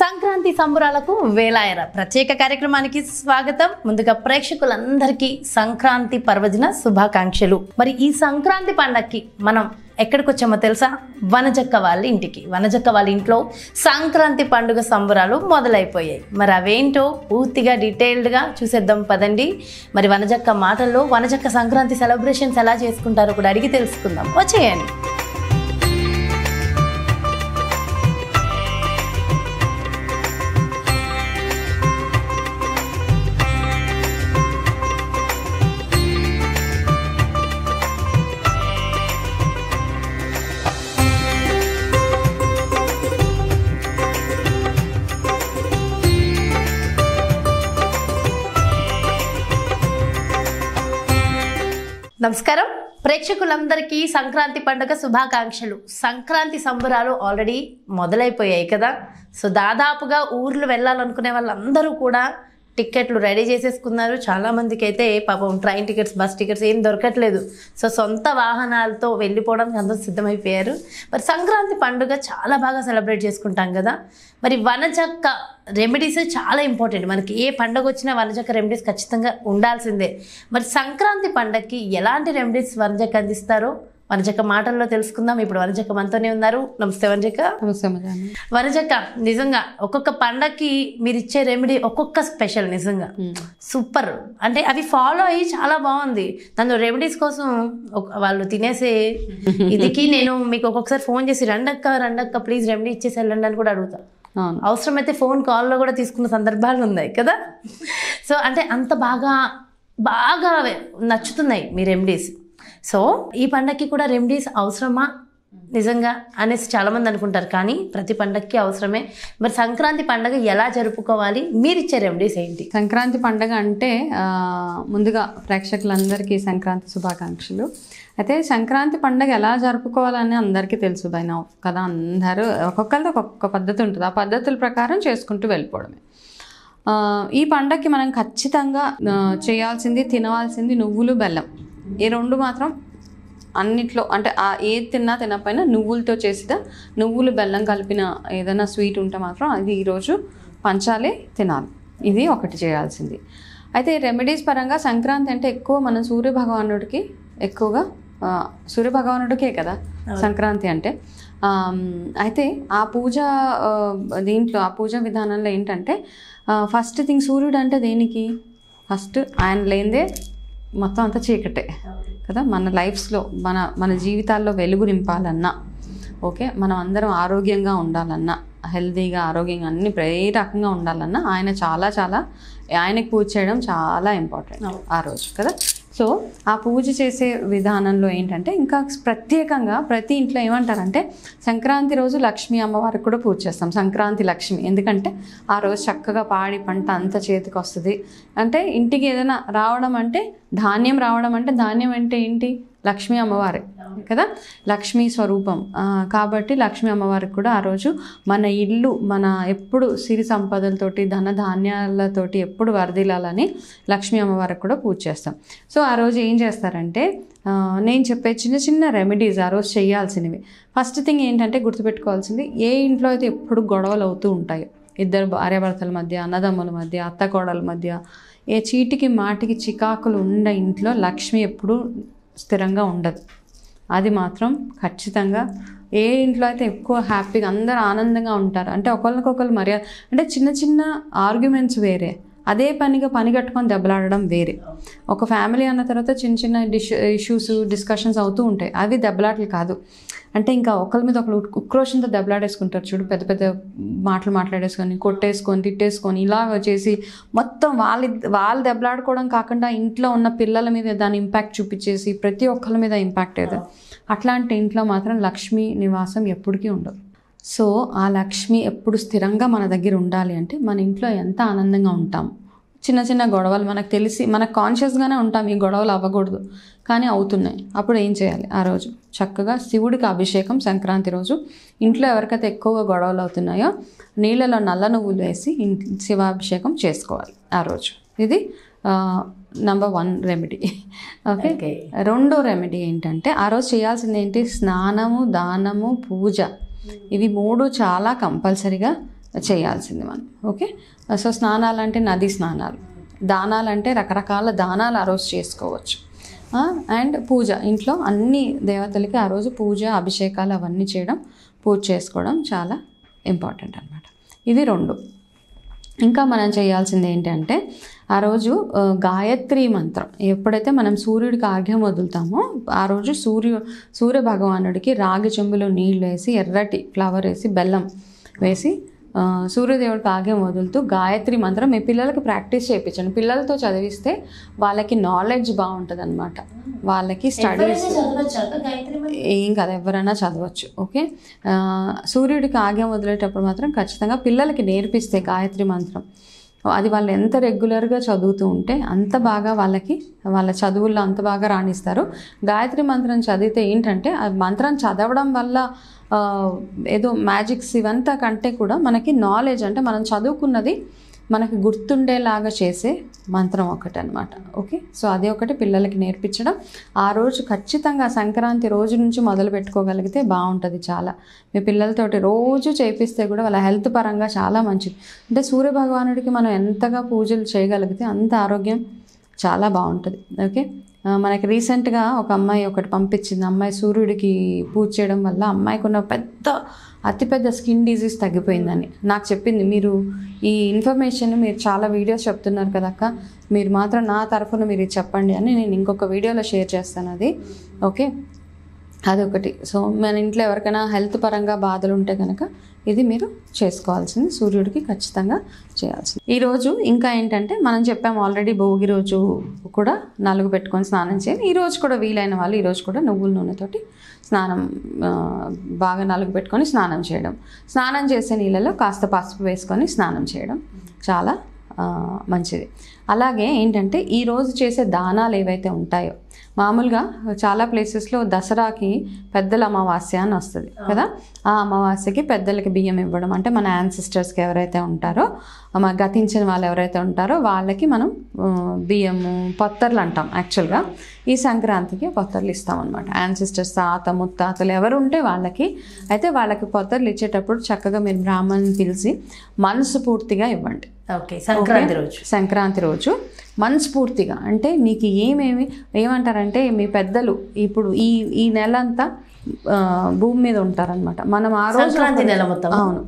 సంక్రాంతి సంబురాలకు వేలాయర ప్రత్యేక కార్యక్రమానికి స్వాగతం ముందుగా ప్రేక్షకులందరికీ సంక్రాంతి పర్వదిన శుభాకాంక్షలు మరి ఈ సంక్రాంతి పండక్కి మనం ఎక్కడికి వచ్చామో తెలుసా వనజక్క వాళ్ళ ఇంటికి వనజక్క వాళ్ళ ఇంట్లో సంక్రాంతి పండుగ సంబరాలు మొదలైపోయాయి మరి అవేంటో పూర్తిగా డీటెయిల్డ్గా చూసేద్దాం పదండి మరి వనజక్క మాటల్లో వనజక్క సంక్రాంతి సెలబ్రేషన్స్ ఎలా చేసుకుంటారో కూడా అడిగి తెలుసుకుందాం వచ్చేయండి నమస్కారం ప్రేక్షకులందరికీ సంక్రాంతి పండుగ శుభాకాంక్షలు సంక్రాంతి సంబరాలు ఆల్రెడీ మొదలైపోయాయి కదా సో దాదాపుగా ఊర్లు వెళ్ళాలనుకునే వాళ్ళందరూ కూడా టిక్కెట్లు రెడీ చేసేసుకున్నారు చాలామందికి అయితే పాపం ట్రైన్ టికెట్స్ బస్ టికెట్స్ ఏం దొరకట్లేదు సో సొంత వాహనాలతో వెళ్ళిపోవడానికి అందరూ సిద్ధమైపోయారు మరి సంక్రాంతి పండుగ చాలా బాగా సెలబ్రేట్ చేసుకుంటాం కదా మరి వనజక్క రెమెడీస్ చాలా ఇంపార్టెంట్ మనకి ఏ పండుగ వచ్చినా వనజక్క రెమెడీస్ ఖచ్చితంగా ఉండాల్సిందే మరి సంక్రాంతి పండగకి ఎలాంటి రెమెడీస్ వనజక్క అందిస్తారో వనజక్క మాటల్లో తెలుసుకుందాం ఇప్పుడు వనజక్క మనతోనే ఉన్నారు నమస్తే వనజక్క నమస్తే నిజంగా ఒక్కొక్క పండక్కి మీరు ఇచ్చే రెమెడీ ఒక్కొక్క స్పెషల్ నిజంగా సూపర్ అంటే అవి ఫాలో అయ్యి చాలా బాగుంది దానిలో రెమెడీస్ కోసం వాళ్ళు తినేసే ఇదికి నేను మీకు ఒక్కొక్కసారి ఫోన్ చేసి రండక్క రండక్క ప్లీజ్ రెమెడీ ఇచ్చేసి వెళ్ళండి అని కూడా అడుగుతాను అవసరమైతే ఫోన్ కాల్లో కూడా తీసుకున్న సందర్భాలు ఉన్నాయి కదా సో అంటే అంత బాగా బాగా నచ్చుతున్నాయి మీ రెమెడీస్ సో ఈ పండక్కి కూడా రెమెడీస్ అవసరమా నిజంగా అనేసి చాలామంది అనుకుంటారు కానీ ప్రతి పండగకి అవసరమే మరి సంక్రాంతి పండగ ఎలా జరుపుకోవాలి మీరు ఇచ్చే రెమెడీస్ ఏంటి సంక్రాంతి పండగ అంటే ముందుగా ప్రేక్షకులందరికీ సంక్రాంతి శుభాకాంక్షలు అయితే సంక్రాంతి పండగ ఎలా జరుపుకోవాలని అందరికీ తెలుసు బైనా కదా అందరూ ఒక్కొక్కరిది ఒక్కొక్క పద్ధతి ఉంటుంది ఆ పద్ధతుల ప్రకారం చేసుకుంటూ వెళ్ళిపోవడమే ఈ పండగకి మనం ఖచ్చితంగా చేయాల్సింది తినవాల్సింది నువ్వులు బెల్లం ఈ రెండు మాత్రం అన్నిట్లో అంటే ఆ ఏది తిన్నా తినకపోయినా నువ్వులతో చేసిన నువ్వులు బెల్లం కలిపిన ఏదైనా స్వీట్ ఉంటే మాత్రం అది ఈరోజు పంచాలే తినాలి ఇది ఒకటి చేయాల్సింది అయితే రెమెడీస్ పరంగా సంక్రాంతి అంటే ఎక్కువ మనం సూర్య భగవానుడికి ఎక్కువగా సూర్య భగవానుడికే కదా సంక్రాంతి అంటే అయితే ఆ పూజ దీంట్లో ఆ పూజ విధానంలో ఏంటంటే ఫస్ట్ థింగ్ సూర్యుడు అంటే దేనికి ఫస్ట్ ఆయన లేనిదే మొత్తం అంతా చీకటే కదా మన లైఫ్స్లో మన మన జీవితాల్లో వెలుగు నింపాలన్నా ఓకే మనం అందరం ఆరోగ్యంగా ఉండాలన్నా హెల్తీగా ఆరోగ్యంగా అన్ని ఏ రకంగా ఉండాలన్నా ఆయన చాలా చాలా ఆయనకు పూజ చేయడం చాలా ఇంపార్టెంట్ ఆ రోజు కదా సో ఆ పూజ చేసే విధానంలో ఏంటంటే ఇంకా ప్రత్యేకంగా ప్రతి ఇంట్లో ఏమంటారంటే సంక్రాంతి రోజు లక్ష్మీ అమ్మవారికి కూడా పూజ చేస్తాం సంక్రాంతి లక్ష్మి ఎందుకంటే ఆ రోజు చక్కగా పాడి పంట అంత చేతికి వస్తుంది అంటే ఇంటికి ఏదైనా రావడం అంటే ధాన్యం రావడం అంటే ధాన్యం అంటే ఏంటి లక్ష్మీ అమ్మవారే కదా లక్ష్మీ స్వరూపం కాబట్టి లక్ష్మీ అమ్మవారికి కూడా ఆ రోజు మన ఇల్లు మన ఎప్పుడు సిరి సంపదలతోటి ధన ధాన్యాలతోటి ఎప్పుడు వరదిలాలని లక్ష్మీ అమ్మవారికి కూడా పూజ చేస్తాం సో ఆ రోజు ఏం చేస్తారంటే నేను చెప్పే చిన్న చిన్న రెమెడీస్ ఆ రోజు చేయాల్సినవి ఫస్ట్ థింగ్ ఏంటంటే గుర్తుపెట్టుకోవాల్సింది ఏ ఇంట్లో అయితే ఎప్పుడు గొడవలు అవుతూ ఉంటాయో ఇద్దరు భార్యాభర్తల మధ్య అన్నదమ్ముల మధ్య అత్త కోడల మధ్య ఏ చీటికి మాటికి చికాకులు ఉన్న ఇంట్లో లక్ష్మి ఎప్పుడు స్థిరంగా ఉండదు అది మాత్రం ఖచ్చితంగా ఏ ఇంట్లో అయితే ఎక్కువ హ్యాపీగా అందరు ఆనందంగా ఉంటారు అంటే ఒకరికొకరు మర్యాద అంటే చిన్న చిన్న ఆర్గ్యుమెంట్స్ వేరే అదే పనిగా పని కట్టుకొని దెబ్బలాడడం వేరే ఒక ఫ్యామిలీ అన్న తర్వాత చిన్న చిన్న డిష్ ఇష్యూస్ డిస్కషన్స్ అవుతూ ఉంటాయి అవి దెబ్బలాటలు కాదు అంటే ఇంకా ఒకరి మీద ఒకరు ఉక్రోషంతో దెబ్బలాడేసుకుంటారు చూడు పెద్ద పెద్ద మాటలు మాట్లాడేసుకొని కొట్టేసుకొని తిట్టేసుకొని ఇలా చేసి మొత్తం వాళ్ళ వాళ్ళు దెబ్బలాడుకోవడం కాకుండా ఇంట్లో ఉన్న పిల్లల మీద దాని ఇంపాక్ట్ చూపించేసి ప్రతి ఒక్కరి మీద ఇంపాక్ట్ అవుతుంది అట్లాంటి ఇంట్లో మాత్రం లక్ష్మీ నివాసం ఎప్పటికీ ఉండదు సో ఆ లక్ష్మి ఎప్పుడు స్థిరంగా మన దగ్గర ఉండాలి అంటే మన ఇంట్లో ఎంత ఆనందంగా ఉంటాం చిన్న చిన్న గొడవలు మనకు తెలిసి మనకు కాన్షియస్గానే ఉంటాం ఈ గొడవలు అవ్వకూడదు కానీ అవుతున్నాయి అప్పుడు ఏం చేయాలి ఆ రోజు చక్కగా శివుడికి అభిషేకం సంక్రాంతి రోజు ఇంట్లో ఎవరికైతే ఎక్కువగా గొడవలు అవుతున్నాయో నీళ్ళలో నల్ల నువ్వులు వేసి శివాభిషేకం చేసుకోవాలి ఆ రోజు ఇది నంబర్ వన్ రెమెడీ ఓకే రెండో రెమెడీ ఏంటంటే ఆ రోజు చేయాల్సింది ఏంటి స్నానము దానము పూజ Hmm. ఇవి మూడు చాలా కంపల్సరీగా చేయాల్సింది మనం ఓకే సో స్నానాలు అంటే నది స్నానాలు దానాలు అంటే రకరకాల దానాలు ఆ రోజు చేసుకోవచ్చు అండ్ పూజ ఇంట్లో అన్ని దేవతలకి ఆ రోజు పూజ అభిషేకాలు అవన్నీ చేయడం పూజ చేసుకోవడం చాలా ఇంపార్టెంట్ అనమాట ఇవి రెండు ఇంకా మనం చేయాల్సింది ఏంటంటే ఆ రోజు గాయత్రి మంత్రం ఎప్పుడైతే మనం సూర్యుడికి ఆర్ఘ్యం వదులుతామో ఆ రోజు సూర్యు సూర్య భగవానుడికి రాగి చెంబులో నీళ్ళు వేసి ఎర్రటి ఫ్లవర్ వేసి బెల్లం వేసి సూర్యదేవుడి పాగ్యం వదులుతూ గాయత్రి మంత్రం మీ పిల్లలకి ప్రాక్టీస్ చేయించండి పిల్లలతో చదివిస్తే వాళ్ళకి నాలెడ్జ్ బాగుంటుంది అనమాట వాళ్ళకి స్టడీస్ ఏం కదా ఎవరైనా చదవచ్చు ఓకే సూర్యుడికి ఆగ్యం వదిలేటప్పుడు మాత్రం ఖచ్చితంగా పిల్లలకి నేర్పిస్తే గాయత్రి మంత్రం అది వాళ్ళు ఎంత రెగ్యులర్గా చదువుతూ ఉంటే అంత బాగా వాళ్ళకి వాళ్ళ చదువుల్లో అంత బాగా రాణిస్తారు గాయత్రి మంత్రం చదివితే ఏంటంటే ఆ మంత్రం చదవడం వల్ల ఏదో మ్యాజిక్స్ ఇవంతా కంటే కూడా మనకి నాలెడ్జ్ అంటే మనం చదువుకున్నది మనకు గుర్తుండేలాగా చేసే మంత్రం ఒకటి అనమాట ఓకే సో అదే ఒకటి పిల్లలకి నేర్పించడం ఆ రోజు ఖచ్చితంగా సంక్రాంతి రోజు నుంచి మొదలు పెట్టుకోగలిగితే బాగుంటుంది చాలా మీ పిల్లలతోటి రోజు చేపిస్తే కూడా వాళ్ళ హెల్త్ పరంగా చాలా మంచిది అంటే సూర్య భగవానుడికి మనం ఎంతగా పూజలు చేయగలిగితే అంత ఆరోగ్యం చాలా బాగుంటుంది ఓకే మనకి రీసెంట్గా ఒక అమ్మాయి ఒకటి పంపించింది అమ్మాయి సూర్యుడికి పూజ చేయడం వల్ల అమ్మాయికి ఉన్న పెద్ద అతిపెద్ద స్కిన్ డిజీజ్ తగ్గిపోయిందని నాకు చెప్పింది మీరు ఈ ఇన్ఫర్మేషన్ మీరు చాలా వీడియోస్ చెప్తున్నారు కదక్క మీరు మాత్రం నా తరఫున మీరు చెప్పండి అని నేను ఇంకొక వీడియోలో షేర్ చేస్తాను అది ఓకే అదొకటి సో మన ఇంట్లో ఎవరికైనా హెల్త్ పరంగా బాధలు ఉంటే కనుక ఇది మీరు చేసుకోవాల్సింది సూర్యుడికి ఖచ్చితంగా చేయాల్సింది ఈరోజు ఇంకా ఏంటంటే మనం చెప్పాము ఆల్రెడీ భోగి రోజు కూడా నలుగు పెట్టుకొని స్నానం చేయండి ఈరోజు కూడా వీలైన వాళ్ళు ఈరోజు కూడా నువ్వుల నూనెతోటి స్నానం బాగా నలుగు పెట్టుకొని స్నానం చేయడం స్నానం చేసే నీళ్ళలో కాస్త పసుపు వేసుకొని స్నానం చేయడం చాలా మంచిది అలాగే ఏంటంటే ఈరోజు చేసే దానాలు ఏవైతే ఉంటాయో మామూలుగా చాలా ప్లేసెస్లో దసరాకి పెద్దల అమావాస్య అని వస్తుంది కదా ఆ అమావాస్యకి పెద్దలకి బియ్యం ఇవ్వడం అంటే మన యాన్సిస్టర్స్కి ఎవరైతే ఉంటారో మన గతించిన వాళ్ళు ఎవరైతే ఉంటారో వాళ్ళకి మనం బియ్యము పొత్తర్లు అంటాం యాక్చువల్గా ఈ సంక్రాంతికి పొత్తర్లు ఇస్తామన్నమాట ఆన్సిస్టర్స్ తాత ముత్తాతలు ఎవరు ఉంటే వాళ్ళకి అయితే వాళ్ళకి పొత్తర్లు ఇచ్చేటప్పుడు చక్కగా మీరు బ్రాహ్మణ్ని పిలిచి మనసు పూర్తిగా ఇవ్వండి ఓకే సంక్రాంతి రోజు సంక్రాంతి రోజు మనస్ఫూర్తిగా అంటే నీకు ఏమేమి ఏమంటారంటే మీ పెద్దలు ఇప్పుడు ఈ ఈ నెల అంతా భూమి మీద ఉంటారనమాట మనం ఆ రోజు నెల మొత్తం అవును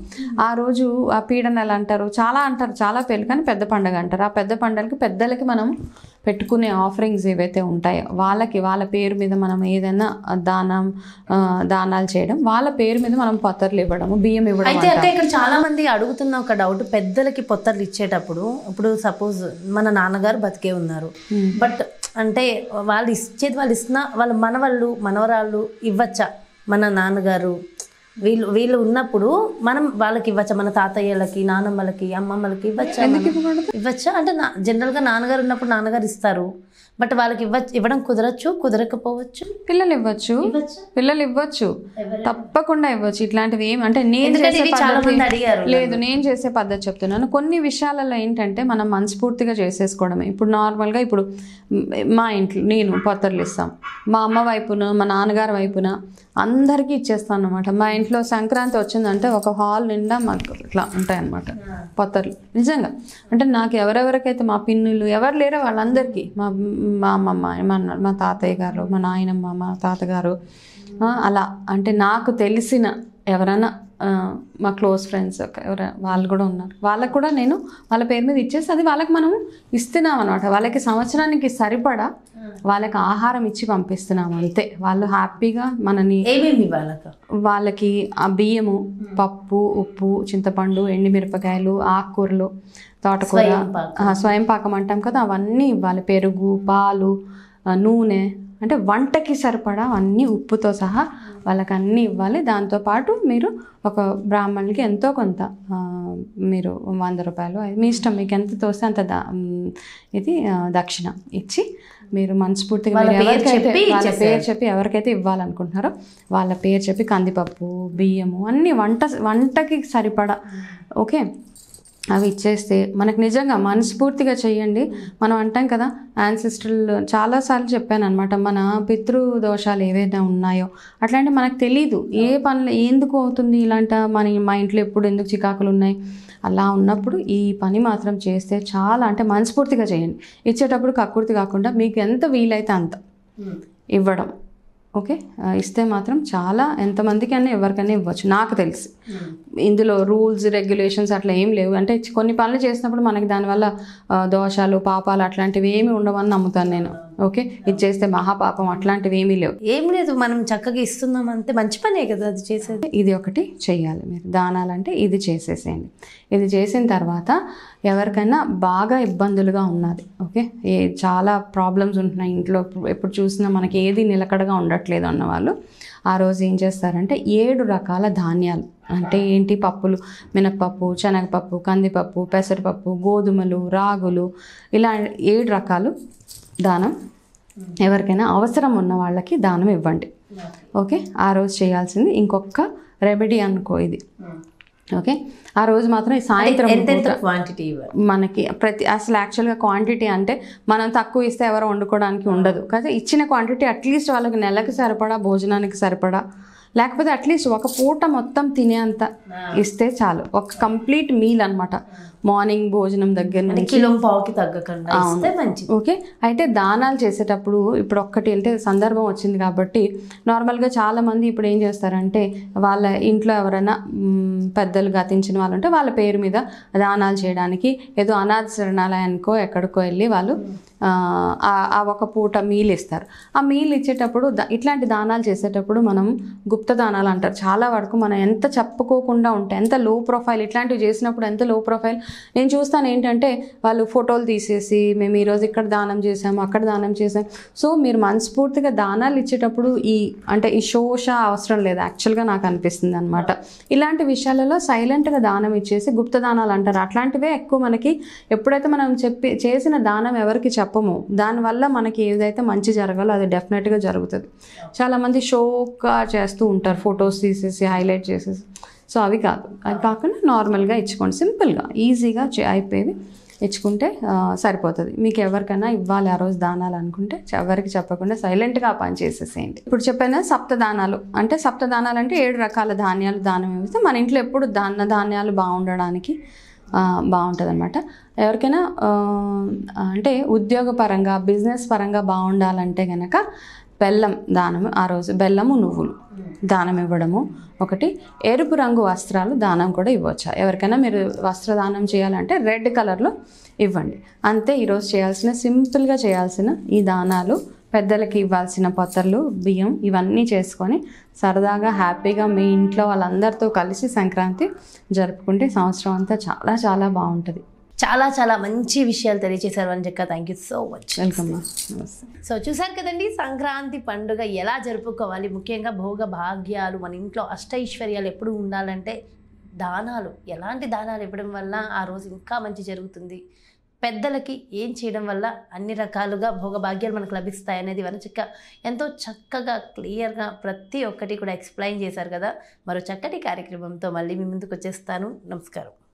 ఆ రోజు ఆ పీడ నెల అంటారు చాలా అంటారు చాలా పేర్లు కానీ పెద్ద పండగ అంటారు ఆ పెద్ద పండగకి పెద్దలకి మనం పెట్టుకునే ఆఫరింగ్స్ ఏవైతే ఉంటాయో వాళ్ళకి వాళ్ళ పేరు మీద మనం ఏదైనా దానం దానాలు చేయడం వాళ్ళ పేరు మీద మనం పొత్తర్లు ఇవ్వడం బియ్యం ఇవ్వడం అయితే అంటే ఇక్కడ చాలా మంది అడుగుతున్న ఒక డౌట్ పెద్దలకి పొత్తర్లు ఇచ్చేటప్పుడు ఇప్పుడు సపోజ్ మన నాన్నగారు బతికే ఉన్నారు బట్ అంటే వాళ్ళు ఇచ్చేది వాళ్ళు ఇస్తున్నా వాళ్ళు మనవాళ్ళు మనవరాళ్ళు ఇవ్వచ్చా మన నాన్నగారు వీళ్ళు వీళ్ళు ఉన్నప్పుడు మనం వాళ్ళకి ఇవ్వచ్చా మన తాతయ్యలకి నానమ్మలకి అమ్మమ్మలకి ఇవ్వచ్చా ఇవ్వచ్చా అంటే నా గా నాన్నగారు ఉన్నప్పుడు నాన్నగారు ఇస్తారు బట్ వాళ్ళకి ఇవ్వ ఇవ్వడం కుదరచ్చు కుదరకపోవచ్చు పిల్లలు ఇవ్వచ్చు పిల్లలు ఇవ్వచ్చు తప్పకుండా ఇవ్వచ్చు ఇట్లాంటివి ఏం అంటే నేను లేదు నేను చేసే పద్ధతి చెప్తున్నాను కొన్ని విషయాలలో ఏంటంటే మనం మనస్ఫూర్తిగా చేసేసుకోవడమే ఇప్పుడు నార్మల్గా ఇప్పుడు మా ఇంట్లో నేను పొత్తర్లు ఇస్తాం మా అమ్మ వైపున మా నాన్నగారి వైపున అందరికీ ఇచ్చేస్తాను అనమాట మా ఇంట్లో సంక్రాంతి వచ్చిందంటే ఒక హాల్ నిండా మాకు ఇట్లా ఉంటాయన్నమాట పొత్తర్లు నిజంగా అంటే నాకు ఎవరెవరికైతే మా పిన్నులు ఎవరు లేరో వాళ్ళందరికీ మా మా అమ్మమ్మ మా మా తాతయ్య గారు మా నాయనమ్మ మా తాతగారు అలా అంటే నాకు తెలిసిన ఎవరైనా మా క్లోజ్ ఫ్రెండ్స్ వాళ్ళు కూడా ఉన్నారు వాళ్ళకు కూడా నేను వాళ్ళ పేరు మీద ఇచ్చేసి అది వాళ్ళకి మనం ఇస్తున్నాం అనమాట వాళ్ళకి సంవత్సరానికి సరిపడా వాళ్ళకి ఆహారం ఇచ్చి పంపిస్తున్నాం అంతే వాళ్ళు హ్యాపీగా మనని ఏమేమి వాళ్ళకి వాళ్ళకి ఆ బియ్యము పప్పు ఉప్పు చింతపండు మిరపకాయలు ఆకుకూరలు తోటకూర స్వయం పాకం అంటాం కదా అవన్నీ ఇవ్వాలి పెరుగు పాలు నూనె అంటే వంటకి సరిపడా అన్నీ ఉప్పుతో సహా వాళ్ళకి అన్నీ ఇవ్వాలి దాంతోపాటు మీరు ఒక బ్రాహ్మణులకి ఎంతో కొంత మీరు వంద రూపాయలు మీ ఇష్టం మీకు ఎంత తోస్తే అంత ఇది దక్షిణ ఇచ్చి మీరు మనస్ఫూర్తిగా వాళ్ళ పేరు చెప్పి ఎవరికైతే ఇవ్వాలనుకుంటున్నారో వాళ్ళ పేరు చెప్పి కందిపప్పు బియ్యము అన్నీ వంట వంటకి సరిపడా ఓకే అవి ఇచ్చేస్తే మనకు నిజంగా మనస్ఫూర్తిగా చేయండి మనం అంటాం కదా యాన్సిస్టర్లు చాలాసార్లు చెప్పాను అనమాట మన పితృ దోషాలు ఏవైనా ఉన్నాయో అట్లాంటి మనకు తెలీదు ఏ పనులు ఎందుకు అవుతుంది ఇలాంట మన మా ఇంట్లో ఎప్పుడు ఎందుకు చికాకులు ఉన్నాయి అలా ఉన్నప్పుడు ఈ పని మాత్రం చేస్తే చాలా అంటే మనస్ఫూర్తిగా చేయండి ఇచ్చేటప్పుడు కక్కుర్తి కాకుండా మీకు ఎంత వీలైతే అంత ఇవ్వడం ఓకే ఇస్తే మాత్రం చాలా ఎంతమందికి అన్న ఎవరికైనా ఇవ్వచ్చు నాకు తెలిసి hmm. ఇందులో రూల్స్ రెగ్యులేషన్స్ అట్లా ఏం లేవు అంటే కొన్ని పనులు చేసినప్పుడు మనకి దానివల్ల దోషాలు పాపాలు అట్లాంటివి ఏమి ఉండవని నమ్ముతాను నేను ఓకే ఇది చేస్తే మహాపాపం అట్లాంటివి ఏమీ లేవు ఏం లేదు మనం చక్కగా ఇస్తున్నాం అంతే మంచి పనే కదా అది చేసేది ఇది ఒకటి చేయాలి మీరు దానాలంటే ఇది చేసేసేయండి ఇది చేసిన తర్వాత ఎవరికైనా బాగా ఇబ్బందులుగా ఉన్నది ఓకే ఏ చాలా ప్రాబ్లమ్స్ ఉంటున్నాయి ఇంట్లో ఎప్పుడు చూసినా మనకి ఏది నిలకడగా ఉండట్లేదు అన్నవాళ్ళు ఆ రోజు ఏం చేస్తారంటే ఏడు రకాల ధాన్యాలు అంటే ఏంటి పప్పులు మినప్పప్పు శనగపప్పు కందిపప్పు పెసరపప్పు గోధుమలు రాగులు ఇలా ఏడు రకాలు దానం ఎవరికైనా అవసరం ఉన్న వాళ్ళకి దానం ఇవ్వండి ఓకే ఆ రోజు చేయాల్సింది ఇంకొక రెమెడీ అనుకో ఇది ఓకే ఆ రోజు మాత్రం సాయంత్రం క్వాంటిటీ మనకి ప్రతి అసలు యాక్చువల్గా క్వాంటిటీ అంటే మనం తక్కువ ఇస్తే ఎవరో వండుకోవడానికి ఉండదు కదా ఇచ్చిన క్వాంటిటీ అట్లీస్ట్ వాళ్ళకి నెలకు సరిపడా భోజనానికి సరిపడా లేకపోతే అట్లీస్ట్ ఒక పూట మొత్తం తినేంత ఇస్తే చాలు ఒక కంప్లీట్ మీల్ అనమాట మార్నింగ్ భోజనం దగ్గర పావుకి తగ్గకుండా ఓకే అయితే దానాలు చేసేటప్పుడు ఇప్పుడు ఒక్కటి అంటే సందర్భం వచ్చింది కాబట్టి నార్మల్గా చాలామంది ఇప్పుడు ఏం చేస్తారంటే వాళ్ళ ఇంట్లో ఎవరైనా పెద్దలు గతించిన వాళ్ళు ఉంటే వాళ్ళ పేరు మీద దానాలు చేయడానికి ఏదో అనాథ శరణాలయానికో ఎక్కడికో వెళ్ళి వాళ్ళు ఆ ఒక పూట మీల్ ఇస్తారు ఆ మీల్ ఇచ్చేటప్పుడు ఇట్లాంటి దానాలు చేసేటప్పుడు మనం గుప్త దానాలు అంటారు చాలా వరకు మనం ఎంత చెప్పుకోకుండా ఉంటే ఎంత లో ప్రొఫైల్ ఇట్లాంటివి చేసినప్పుడు ఎంత లో ప్రొఫైల్ నేను చూస్తాను ఏంటంటే వాళ్ళు ఫోటోలు తీసేసి మేము ఈరోజు ఇక్కడ దానం చేసాము అక్కడ దానం చేసాం సో మీరు మనస్ఫూర్తిగా దానాలు ఇచ్చేటప్పుడు ఈ అంటే ఈ శోష అవసరం లేదు యాక్చువల్గా నాకు అనిపిస్తుంది అనమాట ఇలాంటి విషయాలలో సైలెంట్గా దానం ఇచ్చేసి గుప్త దానాలు అంటారు అట్లాంటివే ఎక్కువ మనకి ఎప్పుడైతే మనం చెప్పి చేసిన దానం ఎవరికి చెప్పము దానివల్ల మనకి ఏదైతే మంచి జరగాలో అది డెఫినెట్గా జరుగుతుంది చాలామంది షోగా చేస్తూ ఉంటారు ఫొటోస్ తీసేసి హైలైట్ చేసేసి సో అవి కాదు అవి కాకుండా నార్మల్గా ఇచ్చుకోండి సింపుల్గా ఈజీగా అయిపోయేవి ఇచ్చుకుంటే సరిపోతుంది మీకు ఎవరికైనా ఇవ్వాలి ఆ రోజు దానాలు అనుకుంటే ఎవరికి చెప్పకుండా సైలెంట్గా ఆ పని చేసేసేయండి ఇప్పుడు చెప్పిన సప్త దానాలు అంటే సప్త దానాలు అంటే ఏడు రకాల ధాన్యాలు దానం ఇస్తే మన ఇంట్లో ఎప్పుడు దాన ధాన్యాలు బాగుండడానికి బాగుంటుంది అనమాట ఎవరికైనా అంటే ఉద్యోగపరంగా బిజినెస్ పరంగా బాగుండాలంటే కనుక బెల్లం దానము ఆ రోజు బెల్లము నువ్వులు దానం ఇవ్వడము ఒకటి ఎరుపు రంగు వస్త్రాలు దానం కూడా ఇవ్వచ్చు ఎవరికైనా మీరు వస్త్రదానం చేయాలంటే రెడ్ కలర్లో ఇవ్వండి అంతే ఈరోజు చేయాల్సిన సింపుల్గా చేయాల్సిన ఈ దానాలు పెద్దలకి ఇవ్వాల్సిన పొత్తర్లు బియ్యం ఇవన్నీ చేసుకొని సరదాగా హ్యాపీగా మీ ఇంట్లో వాళ్ళందరితో కలిసి సంక్రాంతి జరుపుకుంటే సంవత్సరం అంతా చాలా చాలా బాగుంటుంది చాలా చాలా మంచి విషయాలు తెలియజేశారు అని చెక్క thank you so much so చూసారు కదండి సంక్రాంతి పండుగ ఎలా జరుపుకోవాలి ముఖ్యంగా భోగ భాగ్యాలు మన ఇంట్లో అష్టైశ్వర్యాలు ఎప్పుడు ఉండాలంటే దానాలు ఎలాంటి దానాలు ఇవ్వడం వల్ల ఆ రోజు ఇంకా మంచి జరుగుతుంది పెద్దలకి ఏం చేయడం వల్ల అన్ని రకాలుగా భోగభాగ్యాలు మనకు లభిస్తాయి అనేది చక్క ఎంతో చక్కగా క్లియర్గా ప్రతి ఒక్కటి కూడా ఎక్స్ప్లెయిన్ చేశారు కదా మరో చక్కటి కార్యక్రమంతో మళ్ళీ మీ ముందుకు వచ్చేస్తాను నమస్కారం